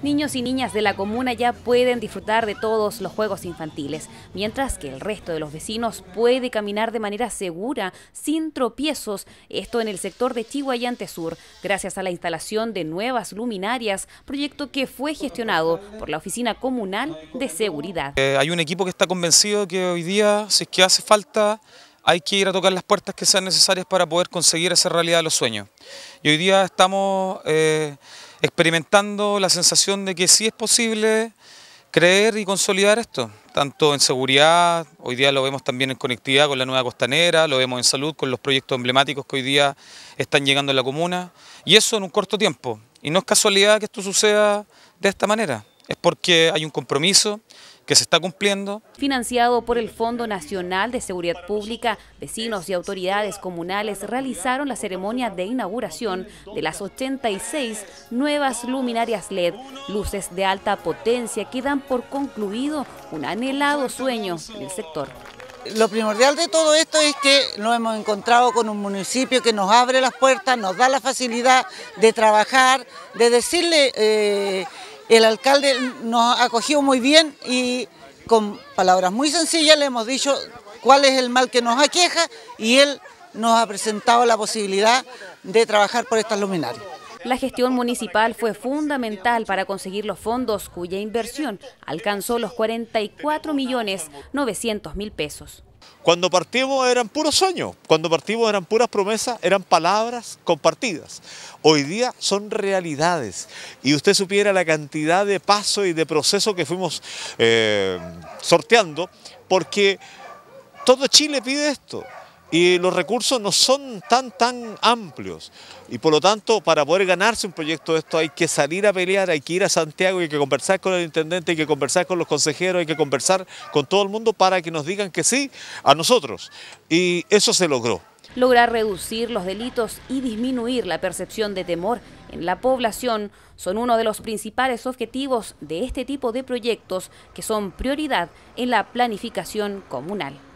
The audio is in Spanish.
Niños y niñas de la comuna ya pueden disfrutar de todos los juegos infantiles, mientras que el resto de los vecinos puede caminar de manera segura, sin tropiezos, esto en el sector de Chihuayante Sur, gracias a la instalación de nuevas luminarias, proyecto que fue gestionado por la Oficina Comunal de Seguridad. Eh, hay un equipo que está convencido que hoy día, si es que hace falta hay que ir a tocar las puertas que sean necesarias para poder conseguir esa realidad de los sueños. Y hoy día estamos eh, experimentando la sensación de que sí es posible creer y consolidar esto, tanto en seguridad, hoy día lo vemos también en conectividad con la nueva costanera, lo vemos en salud con los proyectos emblemáticos que hoy día están llegando a la comuna, y eso en un corto tiempo. Y no es casualidad que esto suceda de esta manera, es porque hay un compromiso, que se está cumpliendo. Financiado por el Fondo Nacional de Seguridad Pública, vecinos y autoridades comunales realizaron la ceremonia de inauguración de las 86 nuevas luminarias LED, luces de alta potencia que dan por concluido un anhelado sueño en el sector. Lo primordial de todo esto es que nos hemos encontrado con un municipio que nos abre las puertas, nos da la facilidad de trabajar, de decirle... Eh, el alcalde nos acogió muy bien y con palabras muy sencillas le hemos dicho cuál es el mal que nos aqueja y él nos ha presentado la posibilidad de trabajar por estas luminarias. La gestión municipal fue fundamental para conseguir los fondos cuya inversión alcanzó los 44 millones mil pesos. Cuando partimos eran puros sueños, cuando partimos eran puras promesas, eran palabras compartidas. Hoy día son realidades y usted supiera la cantidad de pasos y de procesos que fuimos eh, sorteando porque todo Chile pide esto y los recursos no son tan, tan amplios. Y por lo tanto, para poder ganarse un proyecto de esto hay que salir a pelear, hay que ir a Santiago, hay que conversar con el intendente, hay que conversar con los consejeros, hay que conversar con todo el mundo para que nos digan que sí a nosotros. Y eso se logró. Lograr reducir los delitos y disminuir la percepción de temor en la población son uno de los principales objetivos de este tipo de proyectos que son prioridad en la planificación comunal.